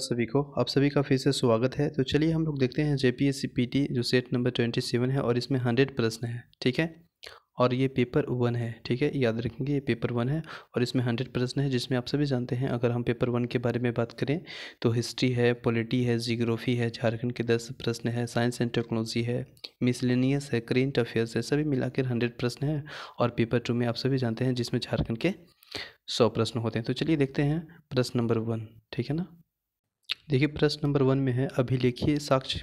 सभी को आप सभी का फिर से स्वागत है तो चलिए हम लोग देखते हैं जेपीएससी पीटी जो सेट नंबर ट्वेंटी सेवन है और इसमें हंड्रेड प्रश्न है ठीक है और ये पेपर वन है ठीक है याद रखेंगे ये पेपर वन है और इसमें हंड्रेड प्रश्न है जिसमें आप सभी जानते हैं अगर हम पेपर वन के बारे में बात करें तो हिस्ट्री है पॉलिटी है जियोग्राफी है झारखंड के दस प्रश्न है साइंस एंड टेक्नोलॉजी है मिसलेनियस है करेंट अफेयर्स है सभी मिलाकर हंड्रेड प्रश्न है और पेपर टू में आप सभी जानते हैं जिसमें झारखंड के सौ प्रश्न होते हैं तो चलिए देखते हैं प्रश्न नंबर वन ठीक है ना देखिए प्रश्न नंबर वन में है अभिलेखीय साक्ष्य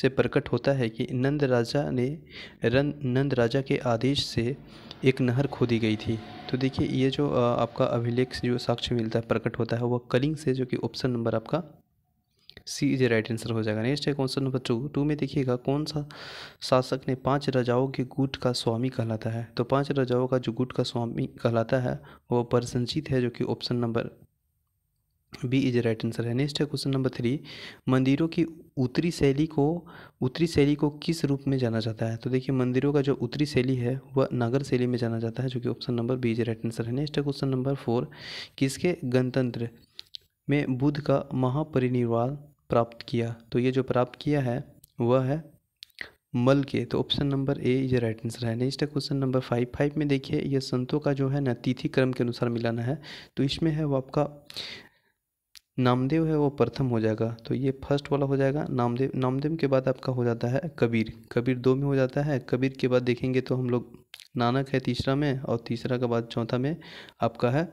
से प्रकट होता है कि नंद राजा ने रन नंद राजा के आदेश से एक नहर खोदी गई थी तो देखिए ये जो आपका अभिलेख जो साक्ष्य मिलता है प्रकट होता है वह कलिंग से जो कि ऑप्शन नंबर आपका सी इज राइट आंसर हो जाएगा नेक्स्ट है क्वेश्चन नंबर टू टू में देखिएगा कौन सा शासक ने पांच राजाओं के गुट का स्वामी कहलाता है तो पांच राजाओं का जो गुट का स्वामी कहलाता है वह परसंचित है जो कि option number B is right answer है नेक्स्ट है क्वेश्चन नंबर थ्री मंदिरों की उत्तरी शैली को उत्तरी शैली को किस रूप में जाना जाता है तो देखिए मंदिरों का जो उत्तरी शैली है वह नागर शैली में जाना जाता है जो कि option number B is right answer है नेक्स्ट है क्वेश्चन नंबर फोर किसके गणतंत्र में बुद्ध का महापरिनिर्वाण प्राप्त किया तो ये जो प्राप्त किया है वह है मल के तो ऑप्शन नंबर ए ये राइट आंसर है नेक्स्ट है क्वेश्चन नंबर फाइव फाइव में देखिए यह संतों का जो है ना तिथि क्रम के अनुसार मिलाना है तो इसमें है वो आपका नामदेव है वो प्रथम हो जाएगा तो ये फर्स्ट वाला हो जाएगा नामदेव नामदेव के बाद आपका हो जाता है कबीर कबीर दो में हो जाता है कबीर के बाद देखेंगे तो हम लोग नानक है तीसरा में और तीसरा के बाद चौथा में आपका है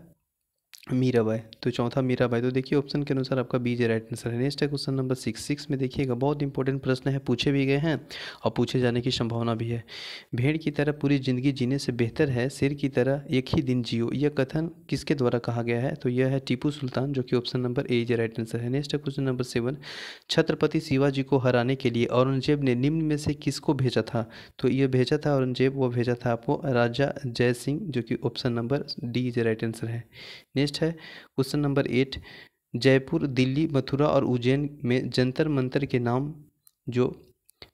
मीराबाई तो चौथा मीराबाई तो देखिए ऑप्शन के अनुसार आपका बी जे राइट आंसर है नेक्स्ट है क्वेश्चन नंबर सिक्स सिक्स में देखिएगा बहुत इंपॉर्टेंट प्रश्न है पूछे भी गए हैं और पूछे जाने की संभावना भी है भेड़ की तरह पूरी जिंदगी जीने से बेहतर है शेर की तरह एक ही दिन जियो यह कथन किसके द्वारा कहा गया है तो यह है टीपू सुल्तान जो कि option number A is right answer है नेक्स्ट है question number seven Chhatrapati Shivaji को हराने के लिए औरंगजेब ने निम्न में से किसको भेजा था तो यह भेजा था औरंगजेब वो भेजा था आपको राजा जय सिंह जो कि option number D is right answer है नेक्स्ट नेक्स्ट है question number eight Jaipur Delhi Mathura और उज्जैन में जंतर मंतर के नाम जो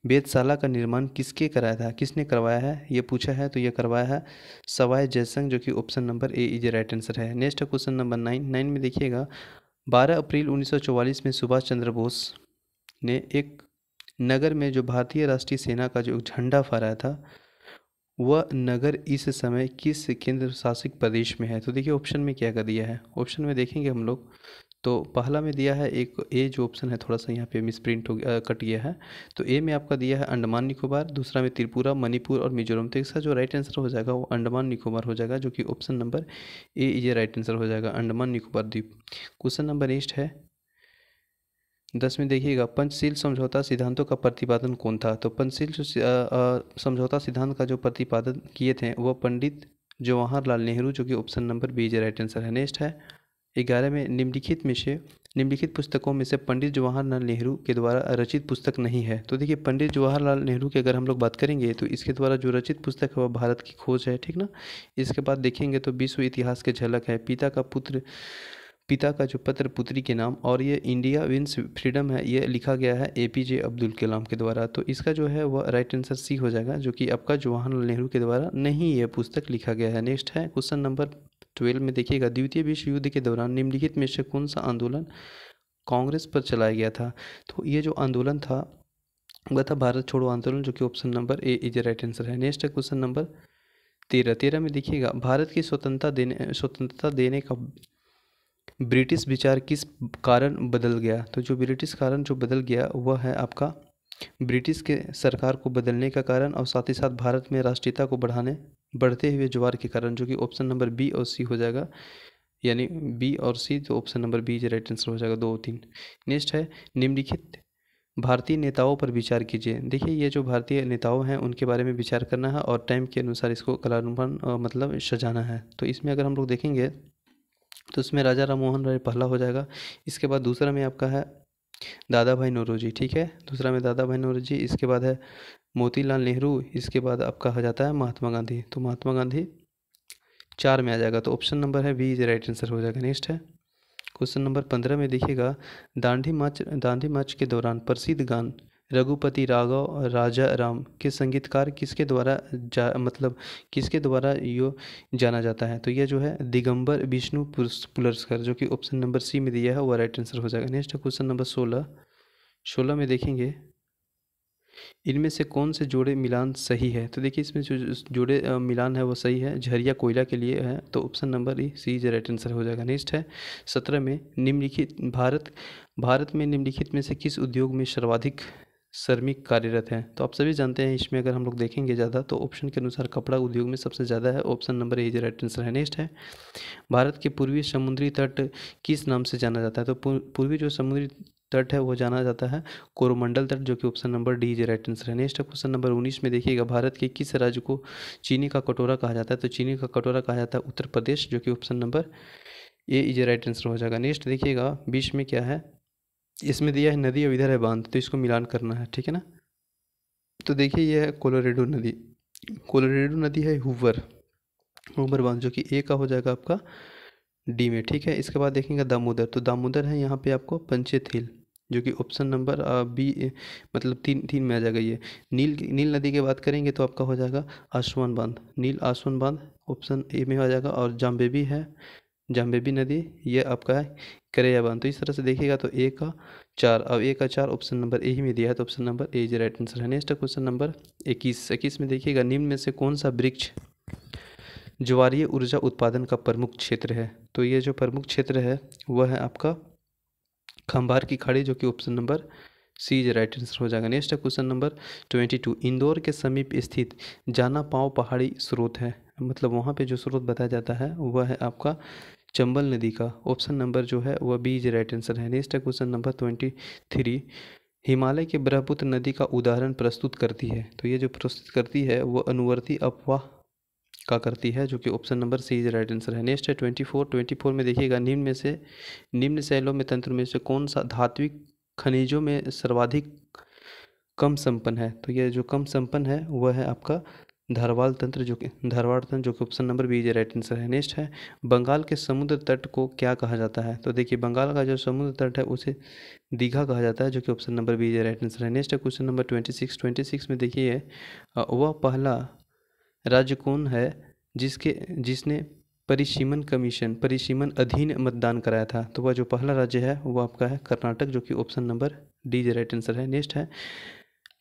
वेदशाला का निर्माण किसके कराया था किसने करवाया है ये पूछा है तो ये करवाया है सवाई जयसंग जो कि option number A is right answer है next question number nine nine में देखिएगा बारह अप्रैल उन्नीस में सुभाष चंद्र बोस ने एक नगर में जो भारतीय राष्ट्रीय सेना का जो झंडा फहराया था वह नगर इस समय किस केंद्र शासित प्रदेश में है तो देखिए ऑप्शन में क्या कर दिया है ऑप्शन में देखेंगे हम लोग तो पहला में दिया है एक ए जो ऑप्शन है थोड़ा सा यहाँ पे मिस प्रिंट हो गया कट गया है तो ए में आपका दिया है अंडमान निकोबार दूसरा में त्रिपुरा मणिपुर और मिजोरम तो इसका जो राइट आंसर हो जाएगा वो अंडमान निकोबार हो जाएगा जो कि ऑप्शन नंबर ए ये राइट आंसर हो जाएगा अंडमान निकोबार द्वीप क्वेश्चन नंबर नेक्स्ट है दस में देखिएगा पंचशील समझौता सिद्धांतों का प्रतिपादन कौन था तो पंचशील समझौता सिद्धांत का जो प्रतिपादन किए थे वह पंडित जवाहरलाल नेहरू जो कि option number B is right answer है नेक्स्ट है ग्यारह में निम्नलिखित में से निम्नलिखित पुस्तकों में से पंडित जवाहरलाल नेहरू के द्वारा रचित पुस्तक नहीं है तो देखिए पंडित जवाहरलाल नेहरू की अगर हम लोग बात करेंगे तो इसके द्वारा जो रचित पुस्तक है वह भारत की खोज है ठीक ना इसके बाद देखेंगे तो विश्व इतिहास के झलक है पिता का पुत्र पिता का जो पत्र पुत्री के नाम और ये इंडिया विंस फ्रीडम है ये लिखा गया है ए पी जे अब्दुल कलाम के द्वारा तो इसका जो है वह राइट आंसर सी हो जाएगा जो कि आपका जवाहरलाल नेहरू के द्वारा नहीं यह पुस्तक लिखा गया है नेक्स्ट है क्वेश्चन नंबर ट्वेल्व में देखिएगा द्वितीय विश्व युद्ध के दौरान निम्नलिखित में से कौन सा आंदोलन कांग्रेस पर चलाया गया था तो ये जो आंदोलन था वह था भारत छोड़ो आंदोलन जो कि option number A is right answer है नेक्स्ट है क्वेश्चन नंबर तेरह तेरह में देखिएगा भारत की स्वतंत्रता देने स्वतंत्रता देने का ब्रिटिश विचार किस कारण बदल गया तो जो ब्रिटिश कारण जो बदल गया वह है आपका ब्रिटिश के सरकार को बदलने का कारण और साथ ही साथ भारत में राष्ट्रीयता को बढ़ाने बढ़ते हुए ज्वार के कारण जो कि ऑप्शन नंबर बी और सी हो जाएगा यानी बी और सी तो option number B right answer हो जाएगा दो तीन नेक्स्ट है निम्नलिखित भारतीय नेताओं पर विचार कीजिए देखिए ये जो भारतीय नेताओं हैं उनके बारे में विचार करना है और टाइम के अनुसार इसको कलानुमान मतलब सजाना है तो इसमें अगर हम लोग देखेंगे तो उसमें राजा राम मोहन राय पहला हो जाएगा इसके बाद दूसरा में आपका है दादा भाई नौरोजी ठीक है दूसरा में दादा भाई नौरोजी इसके बाद है मोतीलाल नेहरू इसके बाद आपका हो जाता है महात्मा गांधी तो महात्मा गांधी चार में आ जाएगा तो ऑप्शन नंबर है बी इज राइट आंसर हो जाएगा नेक्स्ट है क्वेश्चन नंबर पंद्रह में देखिएगा दांडी मार्च दांडी मार्च के दौरान प्रसिद्ध गान रघुपति राघव राजा राम के संगीतकार किसके द्वारा जा मतलब किसके द्वारा यो जाना जाता है तो यह जो है दिगंबर विष्णु पुलस्कर जो कि ऑप्शन नंबर सी में दिया है वह राइट आंसर हो जाएगा नेक्स्ट है क्वेश्चन नंबर सोलह सोलह में देखेंगे इनमें से कौन से जोड़े मिलान सही है तो देखिए इसमें जो जोड़े मिलान है वो सही है झरिया कोयला के लिए है तो option number E C is right answer हो जाएगा नेक्स्ट है सत्रह में निम्नलिखित भारत भारत में निम्नलिखित में से किस उद्योग में सर्वाधिक श्रमिक कार्यरत हैं तो आप सभी जानते हैं इसमें अगर हम लोग देखेंगे ज़्यादा तो ऑप्शन के अनुसार कपड़ा उद्योग में सबसे ज़्यादा है option number A right answer है नेक्स्ट है भारत के पूर्वी समुद्री तट किस नाम से जाना जाता है तो पूर्वी जो समुद्री तट है वो जाना जाता है कोरोमंडल तट जो कि option number D is right answer है नेक्स्ट क्वेश्चन नंबर उन्नीस में देखिएगा भारत के किस राज्य को चीनी का कटोरा कहा जाता है तो चीनी का कटोरा कहा जाता है उत्तर प्रदेश जो कि option number A is right answer हो जाएगा नेक्स्ट देखिएगा बीच में क्या है इसमें दिया है नदी और इधर है बांध तो इसको मिलान करना है ठीक है ना तो देखिए यह है कोलोरेडो नदी कोलोरेडो नदी है हुवर हुवर बांध जो कि ए का हो जाएगा आपका डी में ठीक है इसके बाद देखेंगे दामोदर तो दामोदर है यहाँ पे आपको पंचित हिल जो कि ऑप्शन नंबर बी मतलब तीन तीन में आ जाएगा ये नील नील नदी की बात करेंगे तो आपका हो जाएगा आसवान बांध नील आसवान बांध ऑप्शन ए में आ जाएगा और जाम्बेबी है जाम्बेबी नदी ये आपका है करें तो इस तरह से देखिएगा तो ए का चार अब ए का चार ऑप्शन नंबर ए ही में दिया है तो option number A is right answer है नेक्स्ट क्वेश्चन नंबर इक्कीस इक्कीस में देखिएगा निम्न में से कौन सा वृक्ष ज्वारीय ऊर्जा उत्पादन का प्रमुख क्षेत्र है तो ये जो प्रमुख क्षेत्र है वह है आपका खंभार की खाड़ी जो कि option number C is right answer हो जाएगा next question number twenty two Indore के समीप स्थित जाना पाँव पहाड़ी स्रोत है मतलब वहाँ पे जो स्रोत बताया जाता है वह है आपका चंबल नदी का ऑप्शन नंबर जो है वह बी इज राइट आंसर है नेक्स्ट है question number twenty three Himalaya के ब्रह्मपुत्र नदी का उदाहरण प्रस्तुत करती है तो ये जो प्रस्तुत करती है वह अनुवर्ती अफवाह का करती है जो कि option number C is right answer है नेक्स्ट है ट्वेंटी फोर ट्वेंटी फोर में देखिएगा निम्न में से निम्न शैलों में तंत्र में से कौन सा धात्विक खनिजों में सर्वाधिक कम संपन्न है तो ये जो कम संपन्न है वह है आपका धारवाल तंत्र जो कि धारवाड़ तंत्र जो कि ऑप्शन नंबर बी जो राइट आंसर है नेक्स्ट है बंगाल के समुद्र तट को क्या कहा जाता है तो देखिए बंगाल का जो समुद्र तट है उसे दीघा कहा जाता है जो कि ऑप्शन नंबर बी जो राइट आंसर है नेक्स्ट है question number twenty six twenty six में देखिए वह पहला राज्य कौन है जिसके जिसने परिसीमन कमीशन परिसीमन अधीन मतदान कराया था तो वह जो पहला राज्य है वो आपका है कर्नाटक जो कि ऑप्शन नंबर डी जो राइट आंसर है नेक्स्ट है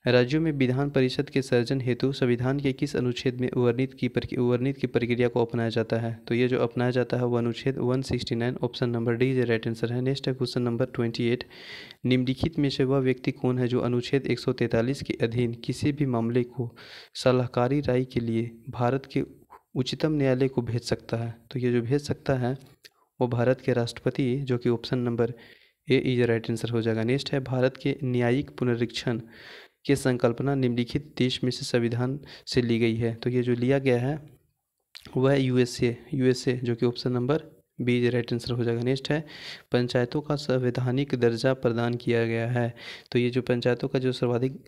राज्यों में विधान परिषद के सर्जन हेतु संविधान के किस अनुच्छेद में वर्णित की वर्णित की प्रक्रिया को अपनाया जाता है तो ये जो अपनाया जाता है वह अनुच्छेद 169 option number D is right answer है नेक्स्ट है क्वेश्चन नंबर 28 निम्नलिखित में से वह व्यक्ति कौन है जो अनुच्छेद 143 के अधीन किसी भी मामले को सलाहकारी राय के लिए भारत के उच्चतम न्यायालय को भेज सकता है तो ये जो भेज सकता है वो भारत के राष्ट्रपति जो कि option number A is right answer हो जाएगा नेक्स्ट है भारत के न्यायिक पुनरीक्षण की संकल्पना निम्नलिखित देश में से संविधान से ली गई है तो ये जो लिया गया है वह यूएसए यूएसए जो कि option number B right answer हो जाएगा नेक्स्ट है पंचायतों का संवैधानिक दर्जा प्रदान किया गया है तो ये जो पंचायतों का जो सर्वाधिक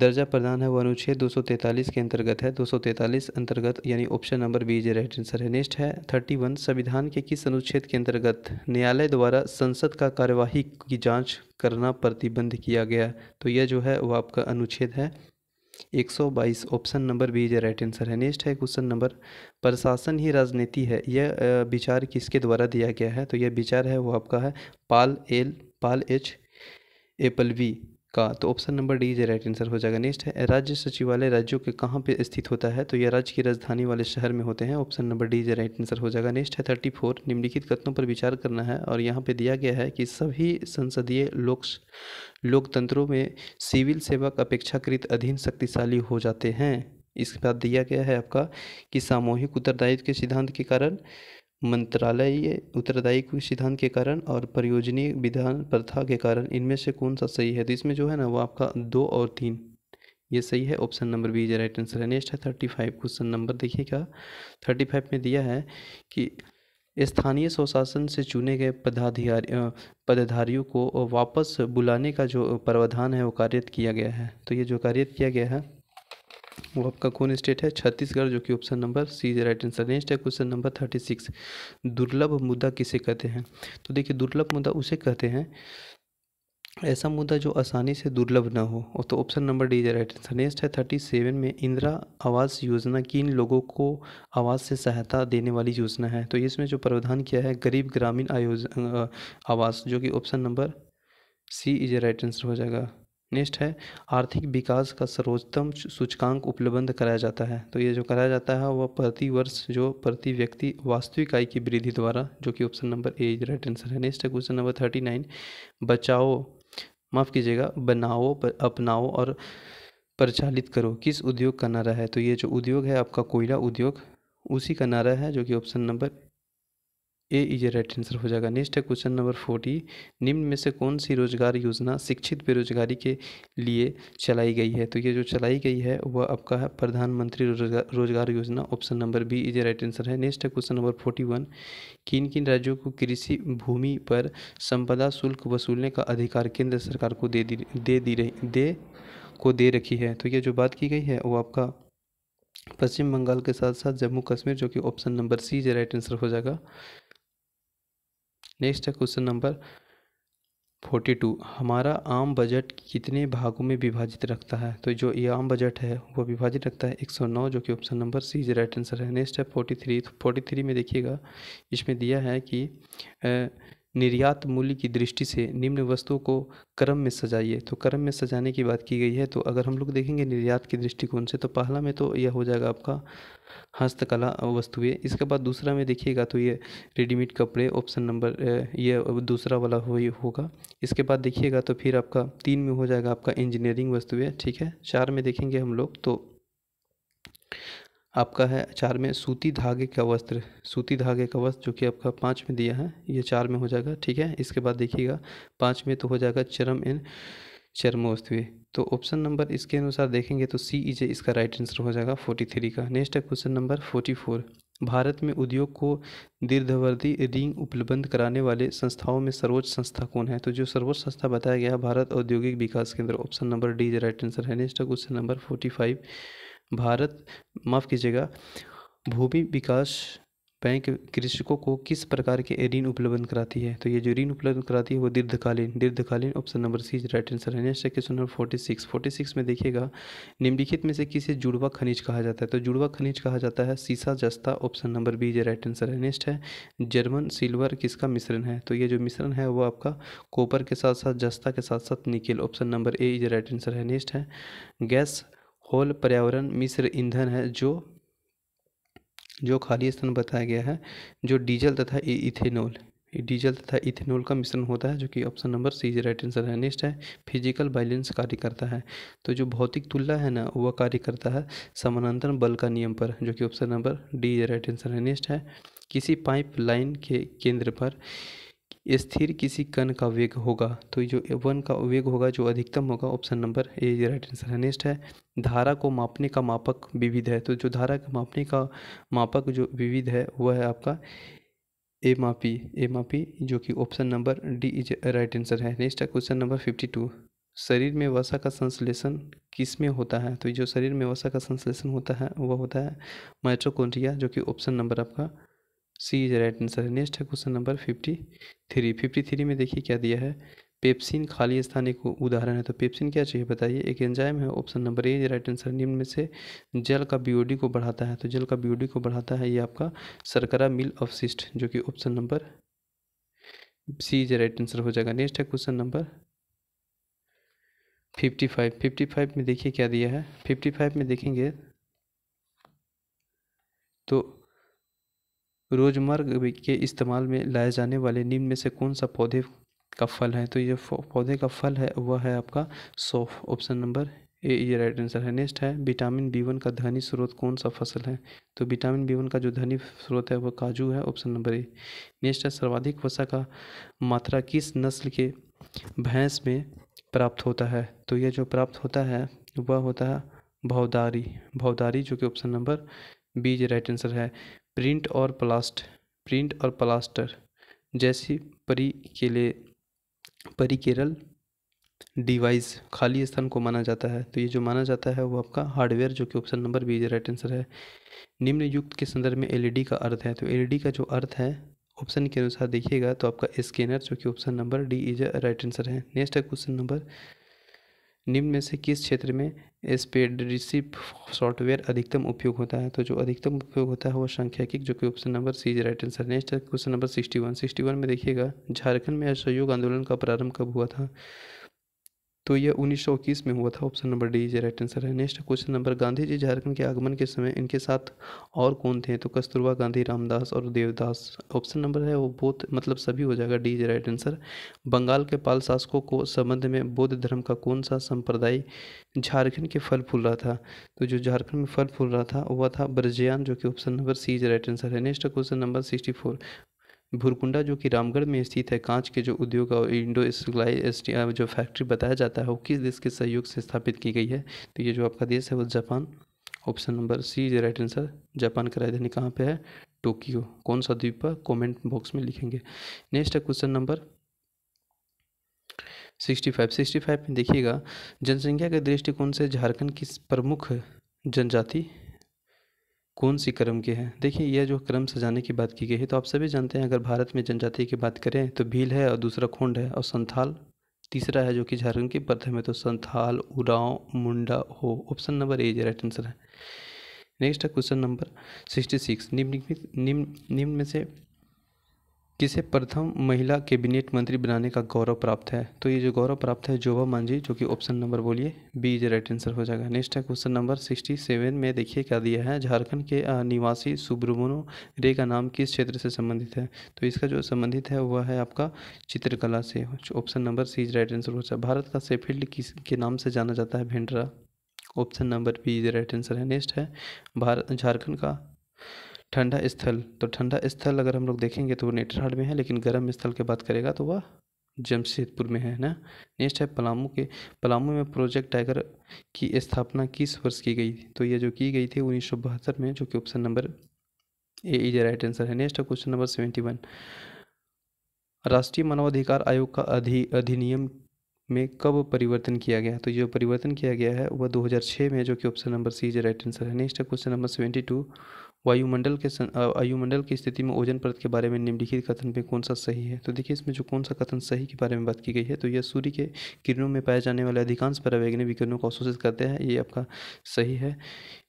दर्जा प्रदान है वो अनुच्छेद 243 के अंतर्गत है 243 अंतर्गत यानी option number B is right answer है नेक्स्ट है 31 संविधान के किस अनुच्छेद के अंतर्गत न्यायालय द्वारा संसद का कार्यवाही की जांच करना प्रतिबंध किया गया तो यह जो है वो आपका अनुच्छेद है 122 option number B is right answer है नेक्स्ट है क्वेश्चन नंबर प्रशासन ही राजनीति है यह विचार किसके द्वारा दिया गया है तो यह विचार है वो आपका है पाल एल पाल एच एपल वी का तो option number D is right answer हो जाएगा नेक्स्ट है राज्य सचिवालय राज्यों के कहाँ पे स्थित होता है तो यह राज्य की राजधानी वाले शहर में होते हैं option number D is right answer हो जाएगा नेक्स्ट है थर्टी फोर निम्नलिखित कथनों पर विचार करना है और यहाँ पे दिया गया है कि सभी संसदीय लोक लोकतंत्रों में सिविल सेवक अपेक्षाकृत अधीन शक्तिशाली हो जाते हैं इसके बाद दिया गया है आपका कि सामूहिक उत्तरदायित्व के सिद्धांत के कारण ये उत्तरदायी सिद्धांत के कारण और परियोजनी विधान प्रथा के कारण इनमें से कौन सा सही है तो इसमें जो है ना वो आपका दो और तीन ये सही है option number B is right answer है नेक्स्ट है थर्टी फाइव क्वेश्चन नंबर देखिए क्या थर्टी फाइव में दिया है कि स्थानीय स्वशासन से चुने गए पदाधिकारी पदधारियों को वापस बुलाने का जो प्रावधान है वो कार्यत किया गया है तो ये जो कार्यत किया गया है वो आपका कौन स्टेट है छत्तीसगढ़ जो कि option number C right answer next है क्वेश्चन नंबर थर्टी सिक्स दुर्लभ मुद्दा किसे कहते हैं तो देखिए दुर्लभ मुद्दा उसे कहते हैं ऐसा मुद्दा जो आसानी से दुर्लभ ना हो और तो option number D is right answer next है थर्टी सेवन में इंदिरा आवास योजना किन लोगों को आवास से सहायता देने वाली योजना है तो इसमें जो प्रावधान किया है गरीब ग्रामीण आयोजन आवास जो कि option number C is right answer हो जाएगा नेक्स्ट है आर्थिक विकास का सर्वोत्तम सूचकांक उपलब्ध कराया जाता है तो ये जो कराया जाता है वह प्रति वर्ष जो प्रति व्यक्ति वास्तविक आय की वृद्धि द्वारा जो कि option number A right answer है नेक्स्ट है क्वेश्चन नंबर थर्टी नाइन बचाओ माफ़ कीजिएगा बनाओ अपनाओ और प्रचालित करो किस उद्योग का नारा है तो ये जो उद्योग है आपका कोयला उद्योग उसी का नारा है जो कि option number A is right answer हो जाएगा नेक्स्ट है क्वेश्चन नंबर फोर्टी निम्न में से कौन सी रोजगार योजना शिक्षित बेरोजगारी के लिए चलाई गई है तो ये जो चलाई गई है वह आपका है प्रधानमंत्री रोजगार रोजगार योजना option number B is right answer है नेक्स्ट है क्वेश्चन नंबर फोर्टी वन किन किन राज्यों को कृषि भूमि पर संपदा शुल्क वसूलने का अधिकार केंद्र सरकार को दे दी दे दी रही दे को दे रखी है तो ये जो बात की गई है वो आपका पश्चिम बंगाल के साथ साथ जम्मू कश्मीर जो कि ऑप्शन नंबर सी जो राइट आंसर हो जाएगा नेक्स्ट है क्वेश्चन नंबर फोर्टी टू हमारा आम बजट कितने भागों में विभाजित रखता है तो जो ये आम बजट है वो विभाजित रखता है एक सौ नौ जो कि option number C is right answer है नेक्स्ट है फोर्टी थ्री तो फोर्टी थ्री में देखिएगा इसमें दिया है कि निर्यात मूल्य की दृष्टि से निम्न वस्तुओं को क्रम में सजाइए तो क्रम में सजाने की बात की गई है तो अगर हम लोग देखेंगे निर्यात के दृष्टिकोण से तो पहला में तो यह हो जाएगा आपका हस्तकला वस्तुएं इसके बाद दूसरा में देखिएगा तो ये रेडीमेड कपड़े ऑप्शन नंबर ये दूसरा वाला हो होगा इसके बाद देखिएगा तो फिर आपका तीन में हो जाएगा आपका इंजीनियरिंग वस्तुएं ठीक है चार में देखेंगे हम लोग तो आपका है चार में सूती धागे का वस्त्र सूती धागे का वस्त्र जो कि आपका पाँच में दिया है ये चार में हो जाएगा ठीक है इसके बाद देखिएगा पाँच में तो हो जाएगा चरम एंड चरमोस्तवी तो ऑप्शन नंबर इसके अनुसार देखेंगे तो सी इज इसका राइट आंसर हो जाएगा फोर्टी थ्री का नेक्स्ट है question number forty four Bharat में उद्योग को दीर्घवर्ती ऋण उपलब्ध कराने वाले संस्थाओं में सर्वोच्च संस्था कौन है तो जो सर्वोच्च संस्था बताया गया भारत औद्योगिक विकास केंद्र option number D is right answer है next question number forty five Bharat माफ़ कीजिएगा भूमि विकास बैंक कृषकों को किस प्रकार के ऋण उपलब्ध कराती है तो ये जो ऋण उपलब्ध कराती है वो दीर्घकालीन दीर्घकालीन option number C right answer है नेक्स्ट है question number forty six forty six में देखिएगा निम्नलिखित में से किसे जुड़वा खनिज कहा जाता है तो जुड़वा खनिज कहा जाता है सीसा जस्ता ऑप्शन नंबर बी जो राइट आंसर है नेक्स्ट है जर्मन सिल्वर किसका मिश्रण है तो ये जो मिश्रण है वो आपका कॉपर के साथ साथ जस्ता के साथ साथ निकेल ऑप्शन नंबर ए जो राइट आंसर है नेक्स्ट है गैस होल पर्यावरण मिश्र ईंधन है जो जो खाली स्थान बताया गया है जो डीजल तथा इथेनॉल डीजल तथा इथेनॉल का मिश्रण होता है जो कि ऑप्शन नंबर सी जी राइट आंसर है नेक्स्ट है फिजिकल बैलेंस कार्य करता है तो जो भौतिक तुल्य है ना वह कार्य करता है समानांतर बल का नियम पर जो कि option number D is right answer है नेक्स्ट है किसी पाइप लाइन के केंद्र पर स्थिर किसी कण का वेग होगा तो जो वन का वेग होगा जो अधिकतम होगा option number A right answer है नेक्स्ट है धारा को मापने का मापक विविध है तो जो धारा का मापने का मापक जो विविध है वह है आपका ए मापी ए मापी जो कि option number D is right answer है नेक्स्ट है क्वेश्चन नंबर फिफ्टी टू शरीर में वसा का संश्लेषण किस में होता है तो जो शरीर में वसा का संश्लेषण होता है वह होता है माइट्रोकोन्ड्रिया जो कि ऑप्शन नंबर आपका सी इज राइट आंसर है नेक्स्ट है question number fifty three fifty three में देखिए क्या दिया है पेप्सिन खाली स्थान एक उदाहरण है तो पेप्सिन क्या चाहिए बताइए एक एंजाइम है option number A right answer निम्न में से जल का बीओडी को बढ़ाता है तो जल का बीओडी को बढ़ाता है ये आपका सरकरा मिल अवशिष्ट जो कि option number C is right answer हो जाएगा नेक्स्ट है question number fifty five fifty five में देखिए क्या दिया है फिफ्टी फाइव में देखेंगे तो रोज़मर्ग के इस्तेमाल में लाए जाने वाले निम्न में से कौन सा पौधे का फल है तो ये पौधे का फल है वह है आपका सौफ ऑप्शन नंबर ए ये राइट आंसर है नेक्स्ट है विटामिन बी वन का धनी स्रोत कौन सा फसल है तो विटामिन बी वन का जो धनी स्रोत है वह काजू है ऑप्शन नंबर ए नेक्स्ट है सर्वाधिक वसा का मात्रा किस नस्ल के भैंस में प्राप्त होता है तो यह जो प्राप्त होता है वह होता है भवदारी भवदारी जो कि ऑप्शन नंबर बी जो राइट आंसर है प्रिंट और प्लास्ट प्रिंट और प्लास्टर जैसी परी के लिए परिकेरल डिवाइस खाली स्थान को माना जाता है तो ये जो माना जाता है वो आपका हार्डवेयर जो कि option number B right answer है निम्न युक्त के संदर्भ में एलईडी का अर्थ है तो एलईडी का जो अर्थ है ऑप्शन के अनुसार देखिएगा तो आपका स्कैनर जो कि option number D is right answer है नेक्स्ट है क्वेश्चन नंबर निम्न में से किस क्षेत्र में स्पेडरिसिप सॉफ्टवेयर अधिकतम उपयोग होता है तो जो अधिकतम उपयोग होता है वो संख्याकिक जो कि option number C right answer next question number sixty one sixty one में देखिएगा झारखंड में असहयोग आंदोलन का प्रारंभ कब हुआ था तो यह उन्नीस में हुआ था option number D is right answer है next question number Gandhi ji Jharkhand के आगमन के समय इनके साथ और कौन थे तो कस्तूरबा गांधी रामदास और देवदास ऑप्शन नंबर है वो बोध मतलब सभी हो जाएगा D is right answer Bengal के पाल शासकों को संबंध में बौद्ध धर्म का कौन सा संप्रदाय झारखंड के फल फूल रहा था तो जो झारखंड में फल फूल रहा था वह था ब्रजयान जो कि option number C is right answer है next question number sixty Bhurkunda जो कि रामगढ़ में स्थित है कांच के जो उद्योग और इंडो स्लाई जो फैक्ट्री बताया जाता है वो किस देश के सहयोग से स्थापित की गई है तो ये जो आपका देश है वो Japan option number C is right answer Japan का राजधानी कहाँ पे है टोक्यो कौन सा द्वीप पर कॉमेंट बॉक्स में लिखेंगे नेक्स्ट है question number sixty five sixty five में देखिएगा जनसंख्या के दृष्टिकोण से झारखंड की प्रमुख जनजाति कौन सी क्रम के हैं देखिए यह जो क्रम सजाने की बात की गई है तो आप सभी जानते हैं अगर भारत में जनजाति की बात करें तो भील है और दूसरा खोंड है और संथाल तीसरा है जो कि झारखंड के प्रथम है तो संथाल उड़ाव Munda Ho option number A right answer है नेक्स्ट है क्वेश्चन नंबर सिक्सटी सिक्स निम्नलिखित निम्न निम्न में से किसे प्रथम महिला कैबिनेट मंत्री बनाने का गौरव प्राप्त है तो ये जो गौरव प्राप्त है जोबा मांझी जो कि ऑप्शन नंबर बोलिए बी इज राइट आंसर हो जाएगा नेक्स्ट है क्वेश्चन नंबर सिक्सटी सेवन में देखिए क्या दिया है झारखंड के निवासी सुब्रमण्यो रे का नाम किस क्षेत्र से संबंधित है तो इसका जो संबंधित है वह है आपका चित्रकला से option number C is right answer हो जाएगा भारत का सेफील्ड किस के नाम से जाना जाता है भेंड्रा option number B is right answer है नेक्स्ट है भारत झारखंड का ठंडा स्थल तो ठंडा स्थल अगर हम लोग देखेंगे तो वो नेटरहाट में है लेकिन गर्म स्थल की बात करेगा तो वह जमशेदपुर में है ना नेक्स्ट है पलामू के पलामू में प्रोजेक्ट टाइगर की स्थापना किस वर्ष की गई तो ये जो की गई थी उन्नीस में जो कि option number A is right answer है नेक्स्ट है क्वेश्चन नंबर सेवेंटी वन राष्ट्रीय मानवाधिकार आयोग का अधि अधिनियम में कब परिवर्तन किया गया तो जो परिवर्तन किया गया है वह 2006 में जो कि option number C is right answer है नेक्स्ट है क्वेश्चन नंबर सेवेंटी टू वायुमंडल के वायुमंडल की स्थिति में ओजन परत के बारे में निम्नलिखित कथन में कौन सा सही है तो देखिए इसमें जो कौन सा कथन सही के बारे में बात की गई है तो यह सूर्य के किरणों में पाए जाने वाले अधिकांश परावैग्निक विकिरणों को अवशोषित करते हैं ये आपका सही है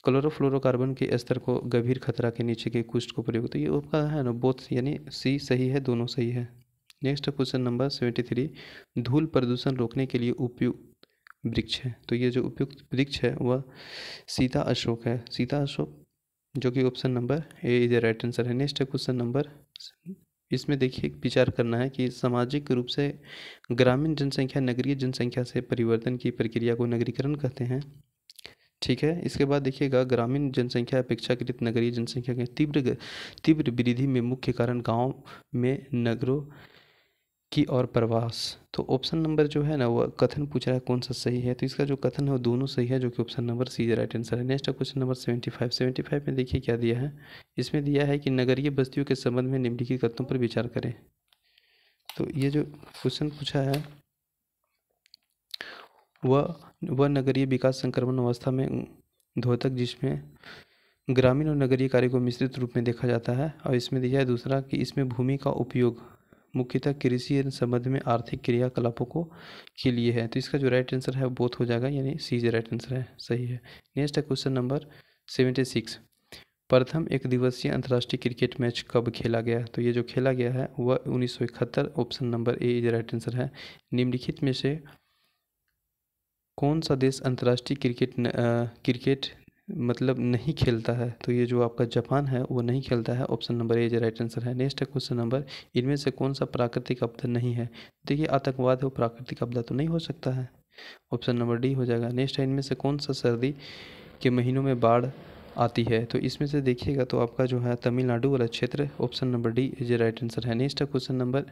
क्लोरोफ्लोरोकार्बन के स्तर को गंभीर खतरा के नीचे के कुष्ठ को प्रयोग तो ये आपका है ना बोथ यानी सी सही है दोनों सही है next question number seventy three धूल प्रदूषण रोकने के लिए उपयुक्त वृक्ष है तो ये जो उपयुक्त वृक्ष है वह सीता अशोक है सीता अशोक जो कि option number A is right answer है नेक्स्ट है क्वेश्चन नंबर इसमें देखिए विचार करना है कि सामाजिक रूप से ग्रामीण जनसंख्या नगरीय जनसंख्या से परिवर्तन की प्रक्रिया को नगरीकरण कहते हैं ठीक है इसके बाद देखिएगा ग्रामीण जनसंख्या अपेक्षाकृत नगरीय जनसंख्या के तीव्र तीव्र वृद्धि में मुख्य कारण गाँव में नगरों की और प्रवास तो ऑप्शन नंबर जो है ना वो कथन पूछ रहा है कौन सा सही है तो इसका जो कथन है वो दोनों सही है जो कि option number C is right answer है next question number seventy five seventy five में देखिए क्या दिया है इसमें दिया है कि नगरीय बस्तियों के संबंध में निम्नलिखित कथनों पर विचार करें तो ये जो क्वेश्चन पूछा है वह वह नगरीय विकास संक्रमण अवस्था में धोतक जिसमें ग्रामीण और नगरीय कार्य को मिश्रित रूप में देखा जाता है और इसमें दिया है दूसरा कि इसमें भूमि का उपयोग मुख्यतः कृषि संबंध में आर्थिक क्रियाकलापों को के लिए है तो इसका जो राइट आंसर है बोथ हो जाएगा यानी सी जो राइट आंसर है सही है नेक्स्ट है क्वेश्चन नंबर सेवेंटी सिक्स प्रथम एक दिवसीय अंतर्राष्ट्रीय क्रिकेट मैच कब खेला गया तो ये जो खेला गया है वह उन्नीस सौ इकहत्तर option number A is right answer है निम्नलिखित में से कौन सा देश अंतर्राष्ट्रीय क्रिकेट न, आ, क्रिकेट मतलब नहीं खेलता है तो ये जो आपका जापान है वो नहीं खेलता है ऑप्शन नंबर ए जो राइट आंसर है नेक्स्ट है क्वेश्चन नंबर इनमें से कौन सा प्राकृतिक आपदा नहीं है देखिए आतंकवाद है वो प्राकृतिक आपदा तो नहीं हो सकता है ऑप्शन नंबर डी हो जाएगा नेक्स्ट है इनमें से कौन सा सर्दी के महीनों में बाढ़ आती है तो इसमें से देखिएगा तो आपका जो है तमिलनाडु वाला क्षेत्र option number D is right answer है नेक्स्ट क्वेश्चन नंबर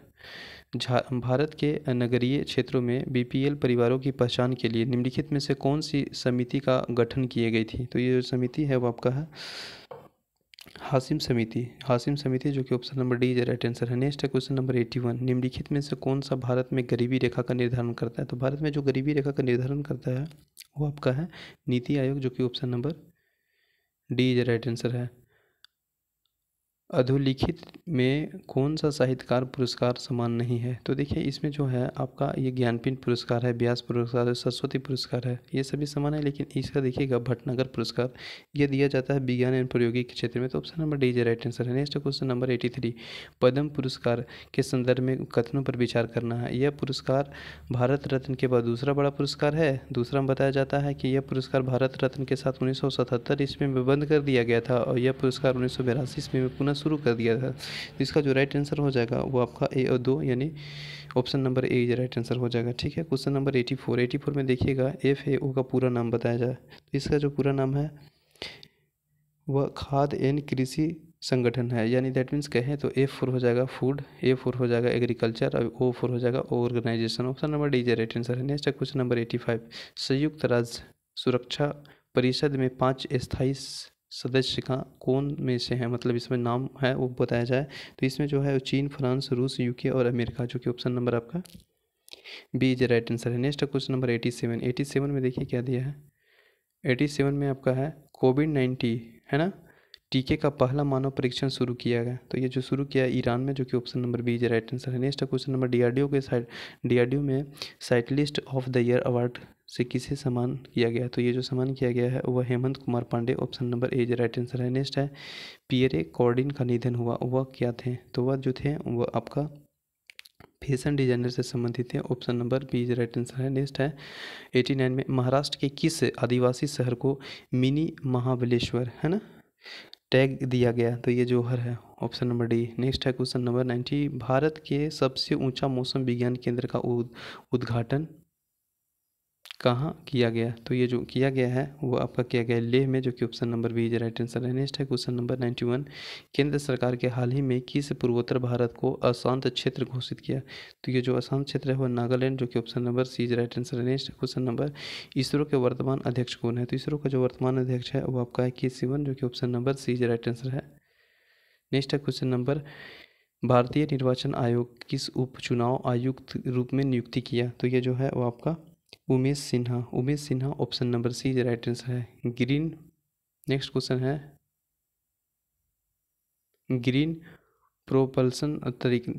भारत के नगरीय क्षेत्रों में बीपीएल परिवारों की पहचान के लिए निम्नलिखित में से कौन सी समिति का गठन किए गई थी तो ये जो समिति है वो आपका है हासिम समिति हासिम समिति जो कि option number D is right answer है नेक्स्ट है क्वेश्चन नंबर एटी वन निम्नलिखित में से कौन सा भारत में गरीबी रेखा का निर्धारण करता है तो भारत में जो गरीबी रेखा का निर्धारण करता है वो आपका है नीति आयोग जो कि option number D is right answer है अधोलिखित में कौन सा साहित्यकार पुरस्कार समान नहीं है तो देखिए इसमें जो है आपका ये ज्ञानपीठ पुरस्कार है व्यास पुरस्कार है सरस्वती पुरस्कार है ये सभी समान है लेकिन इसका देखिएगा भटनगर पुरस्कार ये दिया जाता है विज्ञान एवं प्रयोगी के क्षेत्र में तो option number D is right answer है next question number eighty three Padma पुरस्कार के संदर्भ में कथनों पर विचार करना है यह पुरस्कार भारत रत्न के बाद दूसरा बड़ा पुरस्कार है दूसरा बताया जाता है कि यह पुरस्कार भारत रत्न के साथ उन्नीस सौ सतहत्तर ईस्वी में बंद कर दिया गया था और यह पुरस्कार उन्नीस सौ बिरासी ईस्वी में पुनः शुरू कर दिया था तो इसका जो राइट आंसर हो जाएगा वो आपका ए और दो यानी option number A is right answer हो जाएगा ठीक है question number eighty four eighty four में देखिएगा एफ ए ओ का पूरा नाम बताया जाए तो इसका जो पूरा नाम है वह खाद एन कृषि संगठन है यानी दैट मीन्स कहें तो ए फोर हो जाएगा फूड ए फोर हो जाएगा एग्रीकल्चर और ओ फोर हो जाएगा organisation option number D is right answer है next question number eighty five संयुक्त राज्य सुरक्षा परिषद में पांच स्थायी सदस्य का कौन में से है मतलब इसमें नाम है वो बताया जाए तो इसमें जो है चीन फ्रांस रूस यूके और अमेरिका जो कि ऑप्शन नंबर आपका बी इज राइट आंसर है next question number eighty seven eighty seven में देखिए क्या दिया है एटी सेवन में आपका है कोविड नाइन्टी है ना टीके का पहला मानव परीक्षण शुरू किया गया तो ये जो शुरू किया है ईरान में जो कि option number B is right answer है नेक्स्ट क्वेश्चन नंबर डीआरडीओ के साइड डीआरडीओ में scientist of the year award से किसे सम्मान किया गया तो ये जो सम्मान किया गया है वह Hemant Kumar Pande option number A is right answer है नेक्स्ट है पियरे कॉर्डिन का निधन हुआ वह क्या थे तो वह जो थे वह आपका फैशन डिजाइनर से संबंधित है option number B is right answer है नेक्स्ट है 89 में महाराष्ट्र के किस आदिवासी शहर को मिनी महाबलेश्वर है ना टैग दिया गया तो ये जोहर है ऑप्शन नंबर डी नेक्स्ट है क्वेश्चन नंबर नाइन्टी भारत के सबसे ऊंचा मौसम विज्ञान केंद्र का उद्घाटन कहाँ किया गया तो ये जो किया गया है वो आपका किया गया लेह में जो कि option number B right answer है नेक्स्ट है क्वेश्चन नंबर नाइन्टी वन केंद्र सरकार के हाल ही में किस पूर्वोत्तर भारत को अशांत क्षेत्र घोषित किया तो ये जो अशांत क्षेत्र है वो नागालैंड जो कि option number C right answer है नेक्स्ट क्वेश्चन नंबर इसरो के वर्तमान अध्यक्ष कौन है तो इसरो का जो वर्तमान अध्यक्ष है वो आपका है के सिवन जो कि option number C right answer है नेक्स्ट है क्वेश्चन नंबर भारतीय निर्वाचन आयोग किस उपचुनाव आयुक्त रूप में नियुक्ति किया तो ये जो है वो आपका Umesh Sinha Umesh Sinha option number C right answer है ग्रीन नेक्स्ट क्वेश्चन है ग्रीन प्रोपल्सन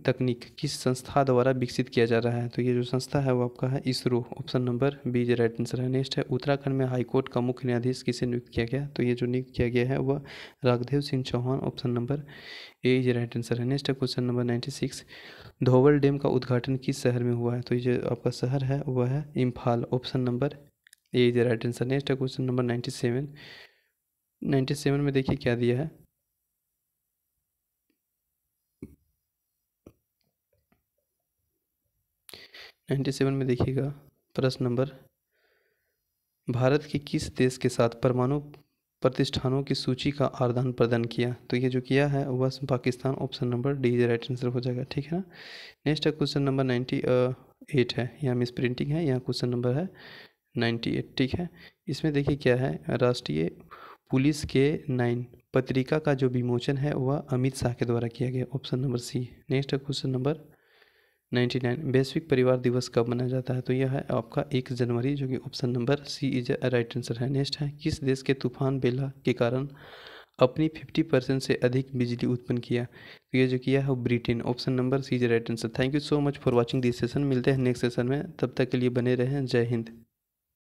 तकनीक किस संस्था द्वारा विकसित किया जा रहा है तो ये जो संस्था है वो आपका है इसरो ऑप्शन नंबर बी जो राइट आंसर है नेक्स्ट है उत्तराखंड में हाईकोर्ट का मुख्य न्यायाधीश किसे नियुक्त किया गया तो ये जो नियुक्त किया गया है वह Raghdev Singh Chauhan option number A is right answer है नेक्स्ट है question number ninety six Dhoval dam का उद्घाटन किस शहर में हुआ है तो ये जो आपका शहर है वह है Imphal option number A is right answer next है question number ninety seven ninety seven में देखिए क्या दिया है नाइन्टी सेवन में देखिएगा प्रश्न नंबर भारत के किस देश के साथ परमाणु प्रतिष्ठानों की सूची का आदान प्रदान किया तो ये जो किया है वह Pakistan option number D right answer हो जाएगा ठीक है ना नेक्स्ट है क्वेश्चन नंबर नाइन्टी एट है यहाँ मिस प्रिंटिंग है यहाँ क्वेश्चन नंबर है नाइन्टी एट ठीक है इसमें देखिए क्या है राष्ट्रीय पुलिस के नाइन पत्रिका का जो विमोचन है वह अमित शाह के द्वारा किया गया ऑप्शन नंबर सी नेक्स्ट है क्वेश्चन नंबर नाइन्टी नाइन वैश्विक परिवार दिवस कब मनाया जाता है तो यह है आपका एक जनवरी जो कि option number C is right answer है नेक्स्ट है किस देश के तूफान बेला के कारण अपनी फिफ्टी परसेंट से अधिक बिजली उत्पन्न किया तो ये जो किया है Britain option number C is right answer thank you so much for watching this session मिलते हैं नेक्स्ट सेशन में तब तक के लिए बने रहें जय हिंद